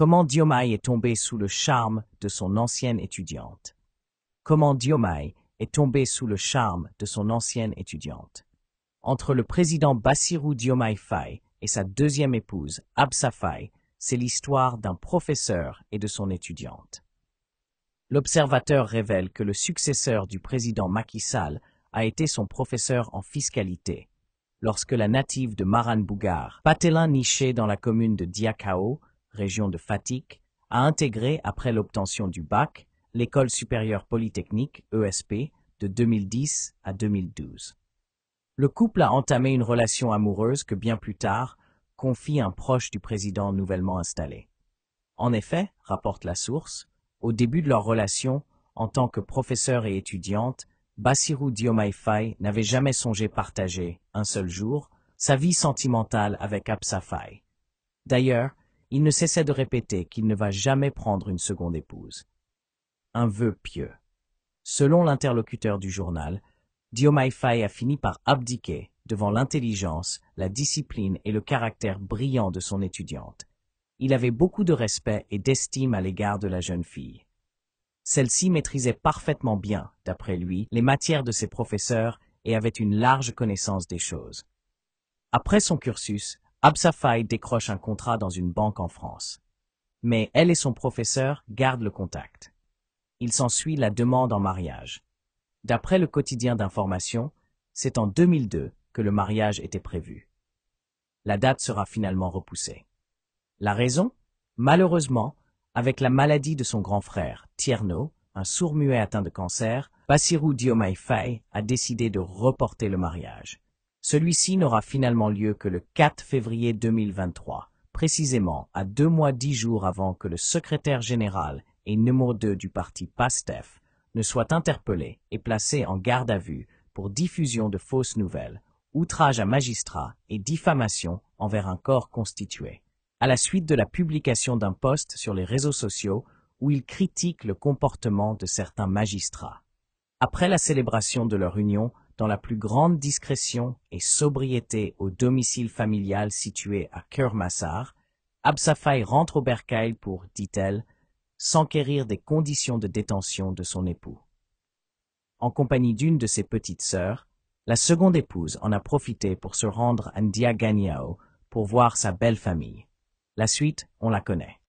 Comment Diomai est tombé sous le charme de son ancienne étudiante. Comment Diomaye est tombé sous le charme de son ancienne étudiante. Entre le président Bassirou Diomai Faye et sa deuxième épouse, Absa c'est l'histoire d'un professeur et de son étudiante. L'observateur révèle que le successeur du président Macky Sall a été son professeur en fiscalité, lorsque la native de Maran Bougar, patelin niché dans la commune de Diakao, région de Fatik, a intégré, après l'obtention du bac, l'école supérieure polytechnique, ESP, de 2010 à 2012. Le couple a entamé une relation amoureuse que bien plus tard confie un proche du président nouvellement installé. En effet, rapporte la source, au début de leur relation, en tant que professeur et étudiante, Bassirou Diomaye Faye n'avait jamais songé partager, un seul jour, sa vie sentimentale avec Absafai. D'ailleurs, il ne cessait de répéter qu'il ne va jamais prendre une seconde épouse. Un vœu pieux. Selon l'interlocuteur du journal, Diomaifai a fini par abdiquer devant l'intelligence, la discipline et le caractère brillant de son étudiante. Il avait beaucoup de respect et d'estime à l'égard de la jeune fille. Celle-ci maîtrisait parfaitement bien, d'après lui, les matières de ses professeurs et avait une large connaissance des choses. Après son cursus, Absafai décroche un contrat dans une banque en France. Mais elle et son professeur gardent le contact. Il s'ensuit la demande en mariage. D'après le quotidien d'information, c'est en 2002 que le mariage était prévu. La date sera finalement repoussée. La raison Malheureusement, avec la maladie de son grand frère, Tierno, un sourd-muet atteint de cancer, Bassirou Diomai Faye a décidé de reporter le mariage. Celui-ci n'aura finalement lieu que le 4 février 2023, précisément à deux mois dix jours avant que le secrétaire général et numéro deux du parti PASTEF ne soit interpellé et placé en garde à vue pour diffusion de fausses nouvelles, outrage à magistrat et diffamation envers un corps constitué, à la suite de la publication d'un post sur les réseaux sociaux où il critique le comportement de certains magistrats. Après la célébration de leur union, dans la plus grande discrétion et sobriété au domicile familial situé à Kermassar, Absafai rentre au bercail pour, dit-elle, s'enquérir des conditions de détention de son époux. En compagnie d'une de ses petites sœurs, la seconde épouse en a profité pour se rendre à Ndiaganiao pour voir sa belle famille. La suite, on la connaît.